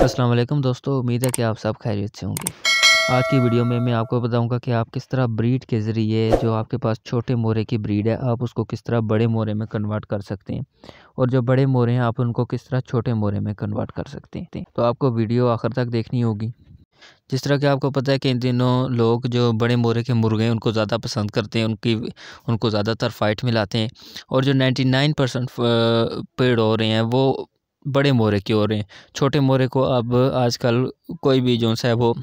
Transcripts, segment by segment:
असलम दोस्तों उम्मीद है कि आप सब खैरियत से होंगे आज की वीडियो में मैं आपको बताऊंगा कि आप किस तरह ब्रीड के ज़रिए जो आपके पास छोटे मोरे की ब्रीड है आप उसको किस तरह बड़े मोरे में कन्वर्ट कर सकते हैं और जो बड़े मोरे हैं आप उनको किस तरह छोटे मोरे में कन्वर्ट कर सकते हैं तो आपको वीडियो आखिर तक देखनी होगी जिस तरह कि आपको पता है कि इन दिनों लोग जो बड़े मोरे के मुर्गे हैं उनको ज़्यादा पसंद करते हैं उनकी उनको ज़्यादातर फ़ाइट मिलाते हैं और जो 99 परसेंट पेड़ हो रहे हैं वो बड़े मोरे की हो रहे हैं छोटे मोरे को अब आजकल कोई भी जो है वो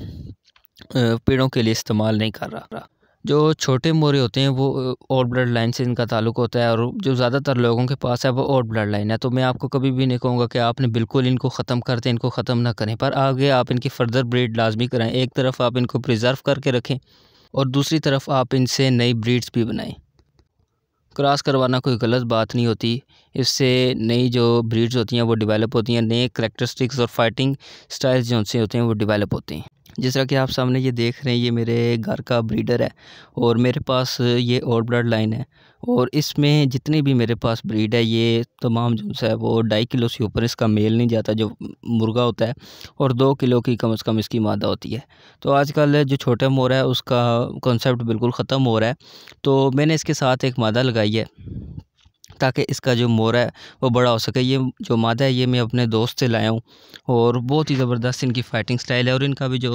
पेड़ों के लिए इस्तेमाल नहीं कर रहा जो छोटे मोरे होते हैं वो और ब्लड लाइन से इनका ताल्लुक होता है और जो ज़्यादातर लोगों के पास है वो और ब्लड लाइन है तो मैं आपको कभी भी नहीं कहूँगा कि आपने बिल्कुल इनको ख़त्म कर दें इनको ख़त्म ना करें पर आगे आप इनकी फ़र्दर ब्रीड लाजमी कराएँ एक तरफ आप इनको प्रिजर्व करके रखें और दूसरी तरफ आप इनसे नई ब्रीड्स भी बनाएँ क्रॉस करवाना कोई गलत बात नहीं होती इससे नई जो ब्रीड्स होती हैं वो डेवलप होती हैं नए करेक्टरिस्टिक्स और फाइटिंग स्टाइल्स जो उनसे होते हैं वो डेवलप होते हैं जिस तरह कि आप सामने ये देख रहे हैं ये मेरे घर का ब्रीडर है और मेरे पास ये और ब्लड लाइन है और इसमें जितनी भी मेरे पास ब्रीड है ये तमाम जो है वो ढाई किलो से ऊपर इसका मेल नहीं जाता जो मुर्गा होता है और दो किलो की कम से कम इसकी मादा होती है तो आजकल जो छोटा मोर है उसका कॉन्सेप्ट बिल्कुल ख़त्म हो रहा है तो मैंने इसके साथ एक मादा लगाई है ताकि इसका जो मोर है वो बड़ा हो सके ये जो मादा है ये मैं अपने दोस्त से लाया हूँ और बहुत ही ज़बरदस्त इनकी फ़ाइटिंग स्टाइल है और इनका भी जो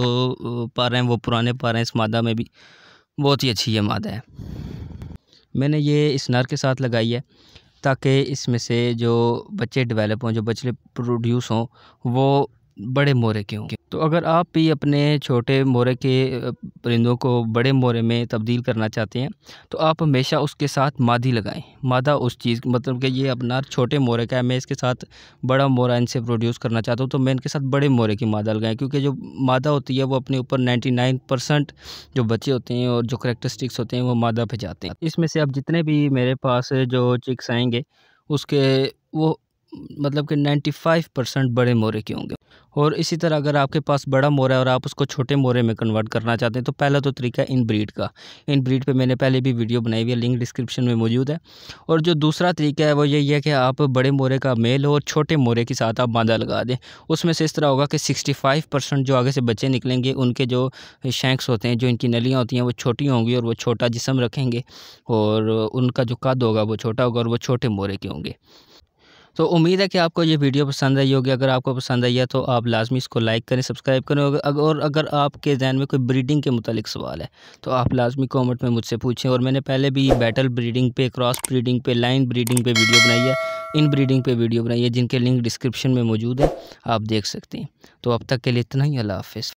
पा रहे हैं वो पुराने पा रहे हैं इस मादा में भी बहुत ही अच्छी ये मादा है मैंने ये इस नर के साथ लगाई है ताकि इसमें से जो बच्चे डेवलप हों जो बच्चे प्रोड्यूस हों वो बड़े मोरे के होंगे तो अगर आप भी अपने छोटे मोरे के परिंदों को बड़े मोरे में तब्दील करना चाहते हैं तो आप हमेशा उसके साथ मादी लगाएं मादा उस चीज़ मतलब कि ये अपना छोटे मोरे का है मैं इसके साथ बड़ा मोरा इनसे प्रोड्यूस करना चाहता हूँ तो मैं इनके साथ बड़े मोरे की मादा लगाएं क्योंकि जो मादा होती है वो अपने ऊपर नाइन्टी नाइन परसेंट जो बच्चे होते हैं और जो करेक्टरिस्टिक्स होते हैं वो मादा पे जाते हैं इसमें से आप जितने भी मेरे पास जो चिक्स आएंगे उसके वो मतलब कि 95 परसेंट बड़े मोरे के होंगे और इसी तरह अगर आपके पास बड़ा मोरा है और आप उसको छोटे मोरे में कन्वर्ट करना चाहते हैं तो पहला तो तरीका है इन ब्रीड का इन ब्रीड पे मैंने पहले भी वीडियो बनाई हुई है लिंक डिस्क्रिप्शन में मौजूद है और जो दूसरा तरीका है वो यही है कि आप बड़े मोरे का मेल हो और छोटे मोरे के साथ आप बांधा लगा दें उसमें से इस तरह होगा कि सिक्सटी जो आगे से बच्चे निकलेंगे उनके जो शेंक्स होते हैं जो इनकी नलियाँ होती हैं वो छोटी होंगी और वो छोटा जिसम रखेंगे और उनका जो कद होगा वो छोटा होगा और वो छोटे मोरे के होंगे तो उम्मीद है कि आपको ये वीडियो पसंद आई होगी अगर आपको पसंद आई है तो आप लाजमी इसको लाइक करें सब्सक्राइब करें और अगर आपके जहन में कोई ब्रीडिंग के मुतालिक सवाल है तो आप लाजमी कॉमेंट में मुझसे पूछें और मैंने पहले भी बैटल ब्रीडिंग पे क्रॉस ब्रीडिंग पे लाइन ब्रीडिंग पे वीडियो बनाई है इन ब्रीडिंग पे वीडियो बनाई है जिनके लिंक डिस्क्रिप्शन में मौजूद है आप देख सकते हैं तो अब तक के लिए इतना ही अल्लाह हाफिज़